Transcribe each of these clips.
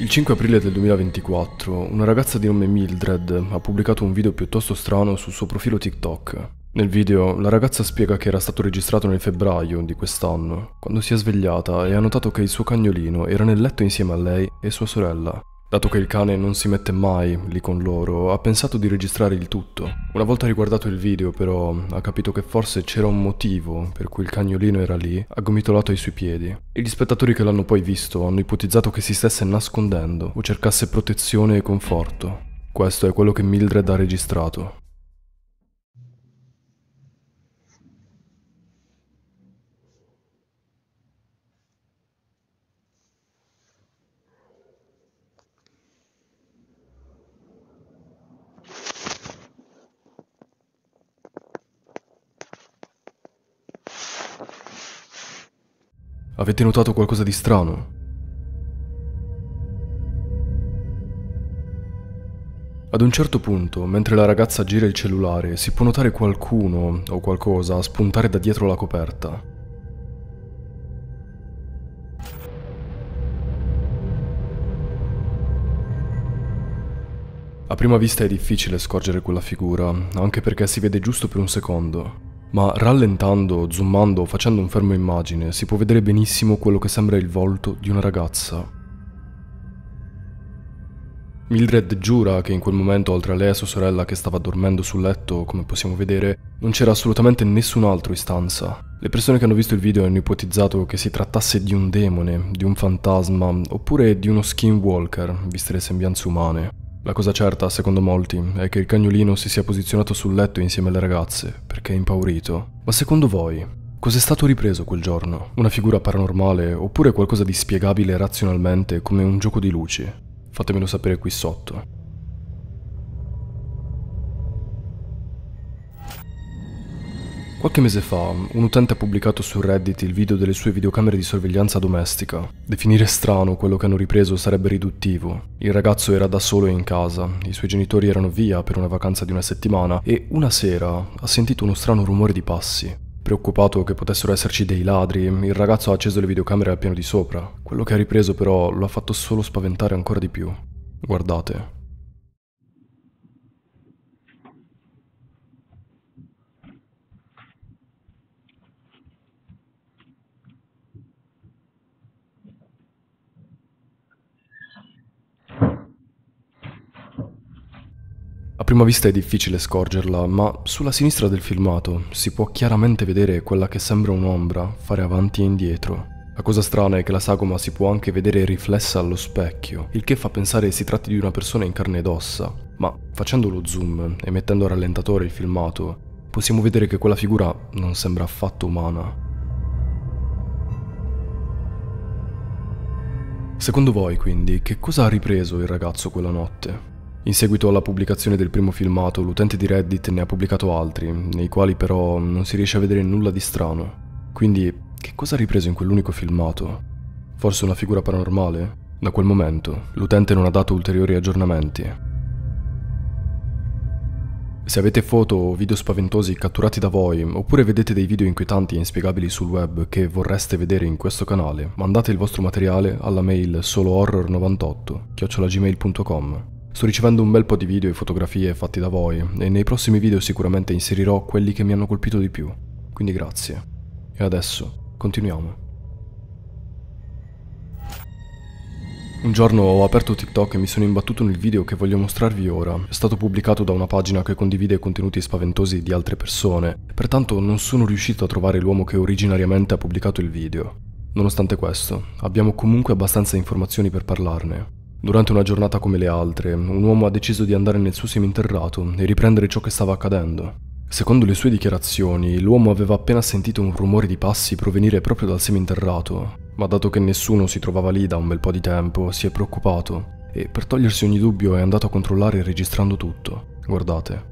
Il 5 aprile del 2024 una ragazza di nome Mildred ha pubblicato un video piuttosto strano sul suo profilo TikTok. Nel video la ragazza spiega che era stato registrato nel febbraio di quest'anno, quando si è svegliata e ha notato che il suo cagnolino era nel letto insieme a lei e sua sorella. Dato che il cane non si mette mai lì con loro, ha pensato di registrare il tutto. Una volta riguardato il video, però, ha capito che forse c'era un motivo per cui il cagnolino era lì, aggomitolato ai suoi piedi. E gli spettatori che l'hanno poi visto hanno ipotizzato che si stesse nascondendo o cercasse protezione e conforto. Questo è quello che Mildred ha registrato. Avete notato qualcosa di strano? Ad un certo punto, mentre la ragazza gira il cellulare, si può notare qualcuno o qualcosa spuntare da dietro la coperta. A prima vista è difficile scorgere quella figura, anche perché si vede giusto per un secondo ma rallentando, zoomando, facendo un fermo immagine, si può vedere benissimo quello che sembra il volto di una ragazza. Mildred giura che in quel momento, oltre a lei e a sua sorella che stava dormendo sul letto, come possiamo vedere, non c'era assolutamente nessun altro in stanza. Le persone che hanno visto il video hanno ipotizzato che si trattasse di un demone, di un fantasma, oppure di uno skinwalker, viste le sembianze umane. La cosa certa, secondo molti, è che il cagnolino si sia posizionato sul letto insieme alle ragazze, perché è impaurito. Ma secondo voi, cos'è stato ripreso quel giorno? Una figura paranormale oppure qualcosa di spiegabile razionalmente come un gioco di luci? Fatemelo sapere qui sotto. Qualche mese fa, un utente ha pubblicato su Reddit il video delle sue videocamere di sorveglianza domestica. Definire strano quello che hanno ripreso sarebbe riduttivo. Il ragazzo era da solo in casa, i suoi genitori erano via per una vacanza di una settimana e una sera ha sentito uno strano rumore di passi. Preoccupato che potessero esserci dei ladri, il ragazzo ha acceso le videocamere al piano di sopra. Quello che ha ripreso però lo ha fatto solo spaventare ancora di più. Guardate. A prima vista è difficile scorgerla, ma sulla sinistra del filmato si può chiaramente vedere quella che sembra un'ombra fare avanti e indietro. La cosa strana è che la sagoma si può anche vedere riflessa allo specchio, il che fa pensare si tratti di una persona in carne ed ossa, ma facendo lo zoom e mettendo a rallentatore il filmato, possiamo vedere che quella figura non sembra affatto umana. Secondo voi, quindi, che cosa ha ripreso il ragazzo quella notte? In seguito alla pubblicazione del primo filmato, l'utente di Reddit ne ha pubblicato altri, nei quali però non si riesce a vedere nulla di strano. Quindi, che cosa ha ripreso in quell'unico filmato? Forse una figura paranormale? Da quel momento, l'utente non ha dato ulteriori aggiornamenti. Se avete foto o video spaventosi catturati da voi, oppure vedete dei video inquietanti e inspiegabili sul web che vorreste vedere in questo canale, mandate il vostro materiale alla mail solohorror98 gmail.com Sto ricevendo un bel po' di video e fotografie fatti da voi e nei prossimi video sicuramente inserirò quelli che mi hanno colpito di più, quindi grazie. E adesso continuiamo. Un giorno ho aperto TikTok e mi sono imbattuto nel video che voglio mostrarvi ora. È stato pubblicato da una pagina che condivide contenuti spaventosi di altre persone, pertanto non sono riuscito a trovare l'uomo che originariamente ha pubblicato il video. Nonostante questo, abbiamo comunque abbastanza informazioni per parlarne. Durante una giornata come le altre, un uomo ha deciso di andare nel suo seminterrato e riprendere ciò che stava accadendo. Secondo le sue dichiarazioni, l'uomo aveva appena sentito un rumore di passi provenire proprio dal seminterrato, ma dato che nessuno si trovava lì da un bel po' di tempo, si è preoccupato e per togliersi ogni dubbio è andato a controllare registrando tutto. Guardate,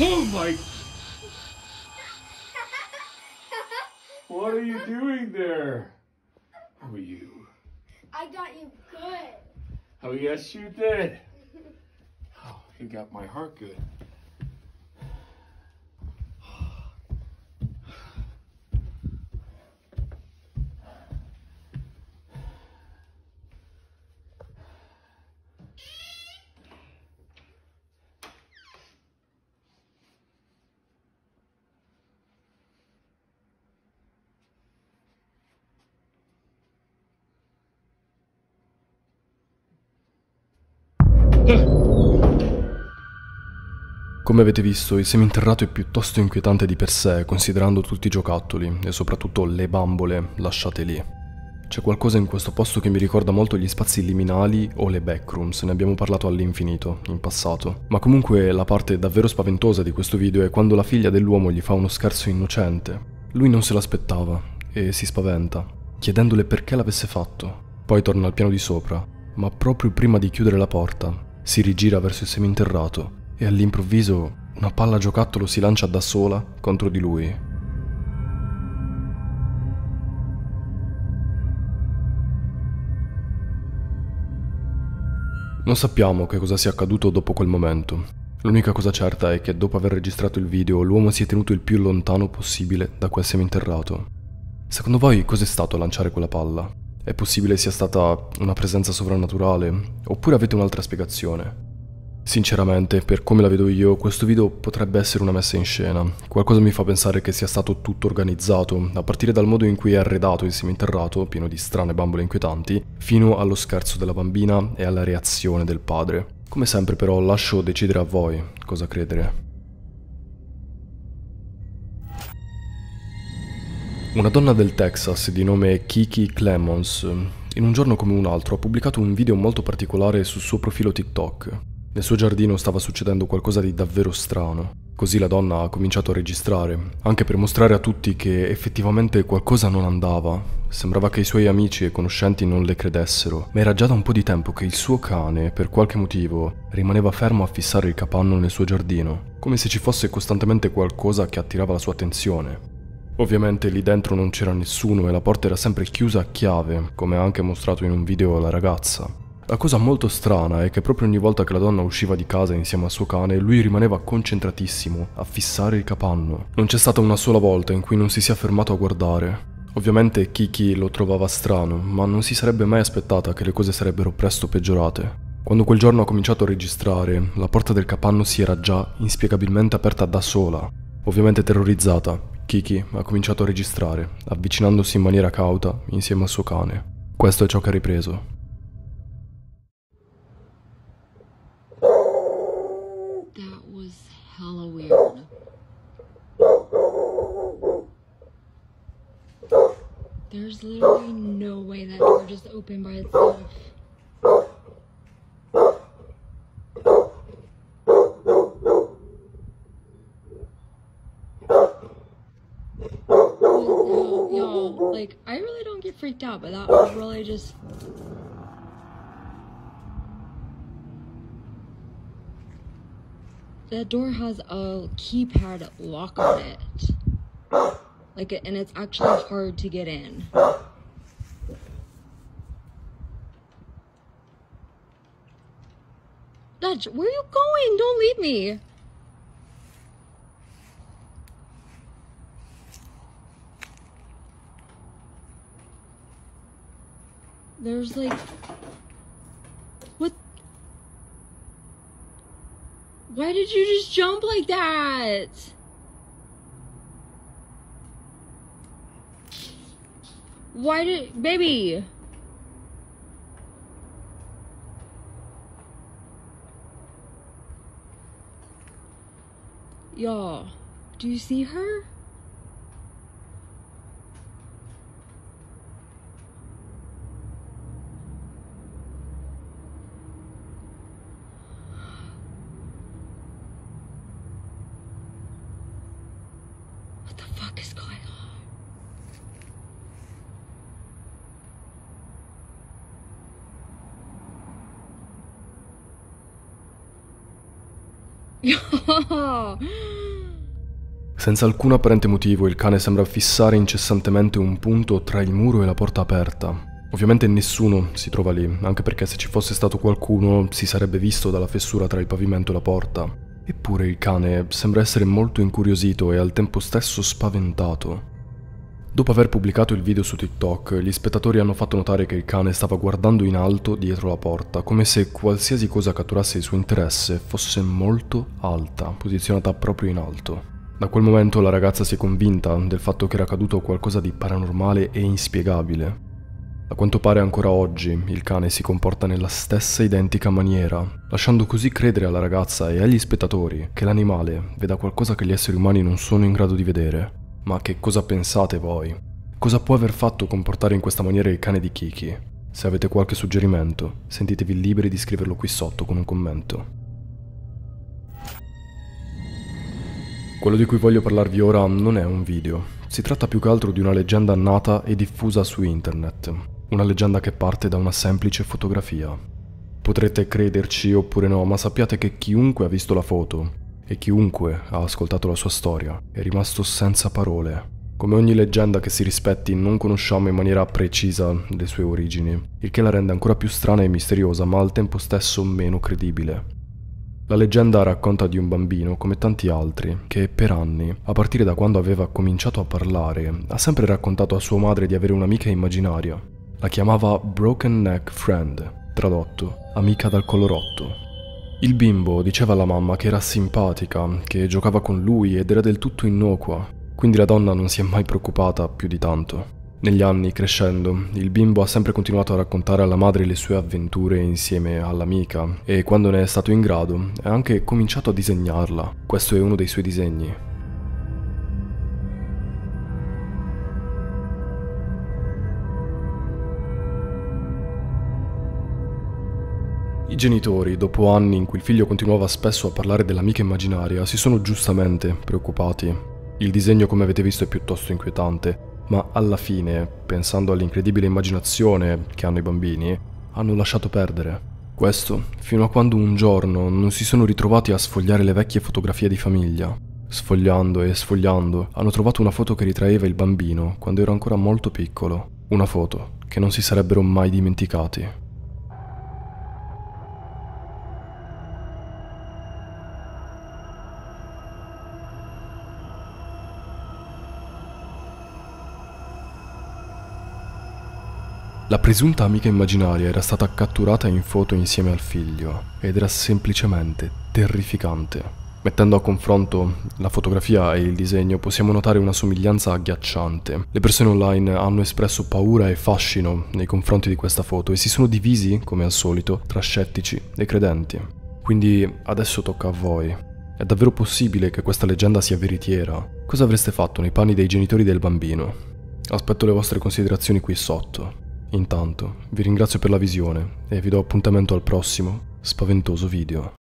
Oh my! What are you doing there? Who are you? I got you good. Oh yes, you did. Oh, you got my heart good. Come avete visto, il seminterrato è piuttosto inquietante di per sé, considerando tutti i giocattoli e soprattutto le bambole lasciate lì. C'è qualcosa in questo posto che mi ricorda molto gli spazi liminali o le backrooms, ne abbiamo parlato all'infinito in passato. Ma comunque la parte davvero spaventosa di questo video è quando la figlia dell'uomo gli fa uno scherzo innocente. Lui non se l'aspettava e si spaventa, chiedendole perché l'avesse fatto. Poi torna al piano di sopra, ma proprio prima di chiudere la porta, si rigira verso il seminterrato e all'improvviso una palla giocattolo si lancia da sola contro di lui. Non sappiamo che cosa sia accaduto dopo quel momento. L'unica cosa certa è che dopo aver registrato il video l'uomo si è tenuto il più lontano possibile da quel seminterrato. Secondo voi cos'è stato lanciare quella palla? È possibile sia stata una presenza sovrannaturale, oppure avete un'altra spiegazione? Sinceramente, per come la vedo io, questo video potrebbe essere una messa in scena. Qualcosa mi fa pensare che sia stato tutto organizzato, a partire dal modo in cui è arredato il seminterrato, pieno di strane bambole inquietanti, fino allo scherzo della bambina e alla reazione del padre. Come sempre però lascio decidere a voi cosa credere. Una donna del Texas di nome Kiki Clemons, in un giorno come un altro, ha pubblicato un video molto particolare sul suo profilo TikTok. Nel suo giardino stava succedendo qualcosa di davvero strano. Così la donna ha cominciato a registrare, anche per mostrare a tutti che effettivamente qualcosa non andava. Sembrava che i suoi amici e conoscenti non le credessero, ma era già da un po' di tempo che il suo cane, per qualche motivo, rimaneva fermo a fissare il capanno nel suo giardino, come se ci fosse costantemente qualcosa che attirava la sua attenzione. Ovviamente lì dentro non c'era nessuno e la porta era sempre chiusa a chiave, come ha anche mostrato in un video la ragazza. La cosa molto strana è che proprio ogni volta che la donna usciva di casa insieme al suo cane, lui rimaneva concentratissimo a fissare il capanno. Non c'è stata una sola volta in cui non si sia fermato a guardare. Ovviamente Kiki lo trovava strano, ma non si sarebbe mai aspettata che le cose sarebbero presto peggiorate. Quando quel giorno ha cominciato a registrare, la porta del capanno si era già inspiegabilmente aperta da sola. Ovviamente terrorizzata, Kiki ha cominciato a registrare, avvicinandosi in maniera cauta insieme al suo cane. Questo è ciò che ha ripreso. That was hella There's literally no way that door just opened by itself. freaked out, but that was really just that door has a keypad lock on it. Like, and it's actually hard to get in. Dutch, where are you going? Don't leave me. There's like, what? Why did you just jump like that? Why did, baby? Y'all, do you see her? fuck is going on? Senza alcun apparente motivo il cane sembra fissare incessantemente un punto tra il muro e la porta aperta. Ovviamente nessuno si trova lì, anche perché se ci fosse stato qualcuno si sarebbe visto dalla fessura tra il pavimento e la porta. Eppure il cane sembra essere molto incuriosito e al tempo stesso spaventato. Dopo aver pubblicato il video su TikTok, gli spettatori hanno fatto notare che il cane stava guardando in alto dietro la porta, come se qualsiasi cosa catturasse il suo interesse fosse molto alta, posizionata proprio in alto. Da quel momento la ragazza si è convinta del fatto che era accaduto qualcosa di paranormale e inspiegabile. A quanto pare ancora oggi il cane si comporta nella stessa identica maniera, lasciando così credere alla ragazza e agli spettatori che l'animale veda qualcosa che gli esseri umani non sono in grado di vedere. Ma che cosa pensate voi? Cosa può aver fatto comportare in questa maniera il cane di Kiki? Se avete qualche suggerimento, sentitevi liberi di scriverlo qui sotto con un commento. Quello di cui voglio parlarvi ora non è un video, si tratta più che altro di una leggenda nata e diffusa su internet, una leggenda che parte da una semplice fotografia. Potrete crederci oppure no, ma sappiate che chiunque ha visto la foto e chiunque ha ascoltato la sua storia è rimasto senza parole. Come ogni leggenda che si rispetti, non conosciamo in maniera precisa le sue origini, il che la rende ancora più strana e misteriosa, ma al tempo stesso meno credibile. La leggenda racconta di un bambino, come tanti altri, che per anni, a partire da quando aveva cominciato a parlare, ha sempre raccontato a sua madre di avere un'amica immaginaria. La chiamava Broken Neck Friend, tradotto, amica dal colorotto. Il bimbo diceva alla mamma che era simpatica, che giocava con lui ed era del tutto innocua, quindi la donna non si è mai preoccupata più di tanto. Negli anni, crescendo, il bimbo ha sempre continuato a raccontare alla madre le sue avventure insieme all'amica e quando ne è stato in grado ha anche cominciato a disegnarla. Questo è uno dei suoi disegni, I genitori, dopo anni in cui il figlio continuava spesso a parlare dell'amica immaginaria, si sono giustamente preoccupati. Il disegno, come avete visto, è piuttosto inquietante, ma alla fine, pensando all'incredibile immaginazione che hanno i bambini, hanno lasciato perdere. Questo fino a quando un giorno non si sono ritrovati a sfogliare le vecchie fotografie di famiglia. Sfogliando e sfogliando, hanno trovato una foto che ritraeva il bambino quando era ancora molto piccolo. Una foto che non si sarebbero mai dimenticati. La presunta amica immaginaria era stata catturata in foto insieme al figlio ed era semplicemente terrificante. Mettendo a confronto la fotografia e il disegno possiamo notare una somiglianza agghiacciante. Le persone online hanno espresso paura e fascino nei confronti di questa foto e si sono divisi, come al solito, tra scettici e credenti. Quindi adesso tocca a voi. È davvero possibile che questa leggenda sia veritiera? Cosa avreste fatto nei panni dei genitori del bambino? Aspetto le vostre considerazioni qui sotto. Intanto vi ringrazio per la visione e vi do appuntamento al prossimo spaventoso video.